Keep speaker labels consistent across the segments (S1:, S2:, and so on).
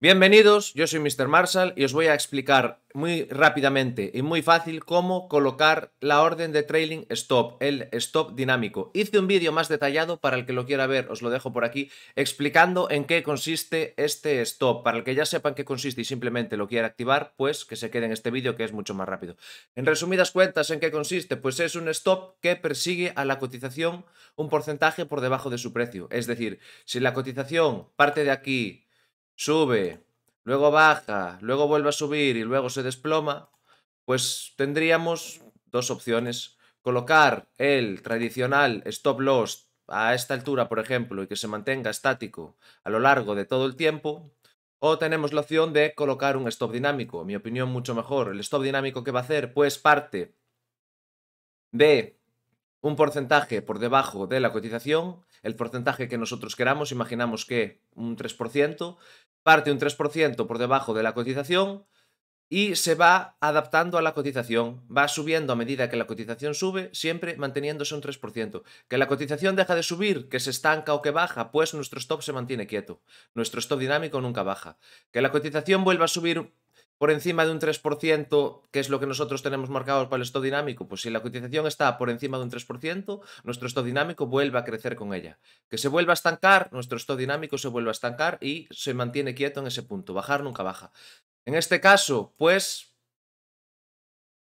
S1: Bienvenidos, yo soy Mr. Marshall y os voy a explicar muy rápidamente y muy fácil cómo colocar la orden de trailing stop, el stop dinámico. Hice un vídeo más detallado para el que lo quiera ver, os lo dejo por aquí, explicando en qué consiste este stop. Para el que ya sepan qué consiste y simplemente lo quiera activar, pues que se quede en este vídeo que es mucho más rápido. En resumidas cuentas, ¿en qué consiste? Pues es un stop que persigue a la cotización un porcentaje por debajo de su precio. Es decir, si la cotización parte de aquí sube, luego baja, luego vuelve a subir y luego se desploma, pues tendríamos dos opciones. Colocar el tradicional stop loss a esta altura, por ejemplo, y que se mantenga estático a lo largo de todo el tiempo, o tenemos la opción de colocar un stop dinámico. En mi opinión, mucho mejor. El stop dinámico que va a hacer, pues parte de un porcentaje por debajo de la cotización, el porcentaje que nosotros queramos, imaginamos que un 3%, parte un 3% por debajo de la cotización y se va adaptando a la cotización, va subiendo a medida que la cotización sube, siempre manteniéndose un 3%. Que la cotización deja de subir, que se estanca o que baja, pues nuestro stop se mantiene quieto. Nuestro stop dinámico nunca baja. Que la cotización vuelva a subir por encima de un 3%, que es lo que nosotros tenemos marcado para el stop dinámico, pues si la cotización está por encima de un 3%, nuestro stop dinámico vuelve a crecer con ella. Que se vuelva a estancar, nuestro stop dinámico se vuelve a estancar y se mantiene quieto en ese punto. Bajar nunca baja. En este caso, pues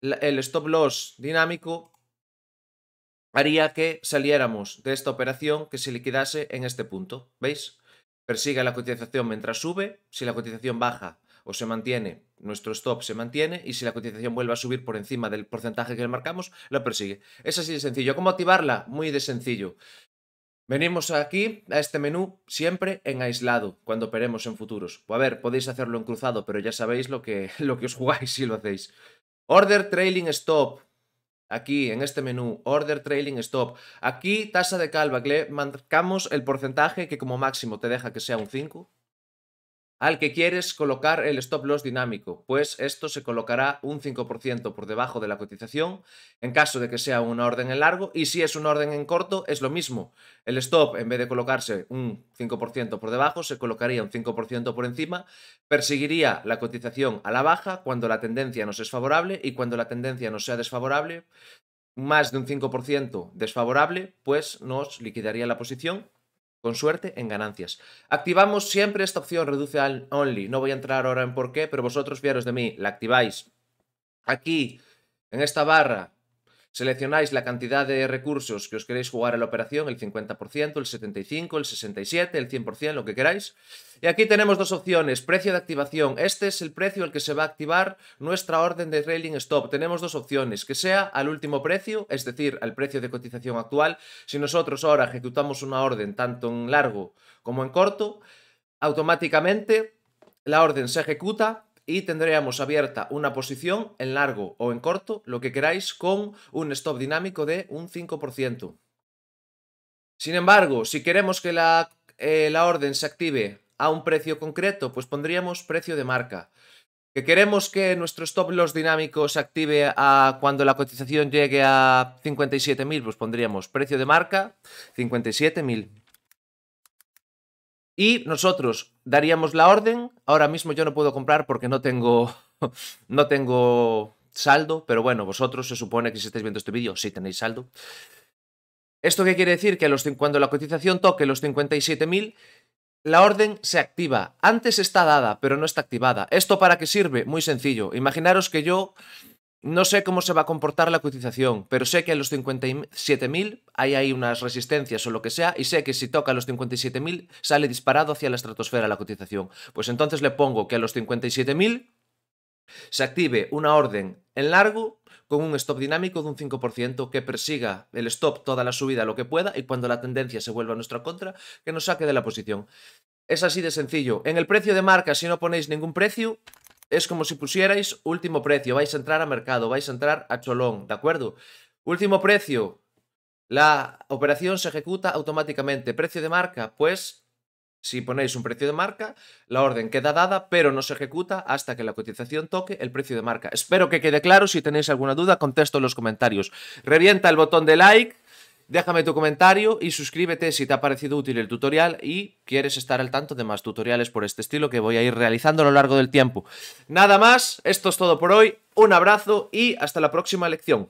S1: el stop loss dinámico haría que saliéramos de esta operación que se liquidase en este punto. ¿Veis? Persigue la cotización mientras sube. Si la cotización baja, o se mantiene, nuestro stop se mantiene y si la cotización vuelve a subir por encima del porcentaje que le marcamos, la persigue. Es así de sencillo. ¿Cómo activarla? Muy de sencillo. Venimos aquí a este menú siempre en aislado cuando operemos en futuros. O a ver, podéis hacerlo en cruzado, pero ya sabéis lo que, lo que os jugáis si lo hacéis. Order Trailing Stop. Aquí, en este menú, Order Trailing Stop. Aquí, tasa de calva le marcamos el porcentaje que como máximo te deja que sea un 5 al que quieres colocar el stop loss dinámico, pues esto se colocará un 5% por debajo de la cotización en caso de que sea una orden en largo y si es una orden en corto es lo mismo. El stop en vez de colocarse un 5% por debajo se colocaría un 5% por encima, perseguiría la cotización a la baja cuando la tendencia nos es favorable y cuando la tendencia nos sea desfavorable, más de un 5% desfavorable, pues nos liquidaría la posición con suerte, en ganancias. Activamos siempre esta opción, reduce al only. No voy a entrar ahora en por qué, pero vosotros fiaros de mí, la activáis. Aquí, en esta barra, Seleccionáis la cantidad de recursos que os queréis jugar a la operación, el 50%, el 75%, el 67%, el 100%, lo que queráis. Y aquí tenemos dos opciones, precio de activación. Este es el precio al que se va a activar nuestra orden de railing stop. Tenemos dos opciones, que sea al último precio, es decir, al precio de cotización actual. Si nosotros ahora ejecutamos una orden tanto en largo como en corto, automáticamente la orden se ejecuta y tendríamos abierta una posición en largo o en corto, lo que queráis, con un stop dinámico de un 5%. Sin embargo, si queremos que eh, la, orden se active a un precio concreto, pues pondríamos precio de marca. Que queremos que nuestro stop loss dinámico se active a cuando la cotización llegue a 57.000, pues pondríamos precio de marca 57.000. Y nosotros daríamos la orden. Ahora mismo yo no puedo comprar porque no tengo, no tengo saldo, pero bueno, vosotros se supone que si estáis viendo este vídeo sí tenéis saldo. ¿Esto qué quiere decir? Que los, cuando la cotización toque los 57.000, la orden se activa. Antes está dada, pero no está activada. ¿Esto para qué sirve? Muy sencillo. Imaginaros que yo no sé cómo se va a comportar la cotización, pero sé que a los 57.000 hay ahí unas resistencias o lo que sea, y sé que si toca a los 57.000 sale disparado hacia la estratosfera la cotización. Pues entonces le pongo que a los 57.000 se active una orden en largo con un stop dinámico de un 5% que persiga el stop toda la subida lo que pueda y cuando la tendencia se vuelva a nuestra contra, que nos saque de la posición. Es así de sencillo. En el precio de marca, si no ponéis ningún precio, es como si pusierais último precio, vais a entrar a mercado, vais a entrar a cholón, ¿de acuerdo? Último precio, la operación se ejecuta automáticamente. Precio de marca, pues si ponéis un precio de marca, la orden queda dada, pero no se ejecuta hasta que la cotización toque el precio de marca. Espero que quede claro, si tenéis alguna duda, contesto en los comentarios. Revienta el botón de like Déjame tu comentario y suscríbete si te ha parecido útil el tutorial y quieres estar al tanto de más tutoriales por este estilo que voy a ir realizando a lo largo del tiempo. Nada más, esto es todo por hoy, un abrazo y hasta la próxima lección.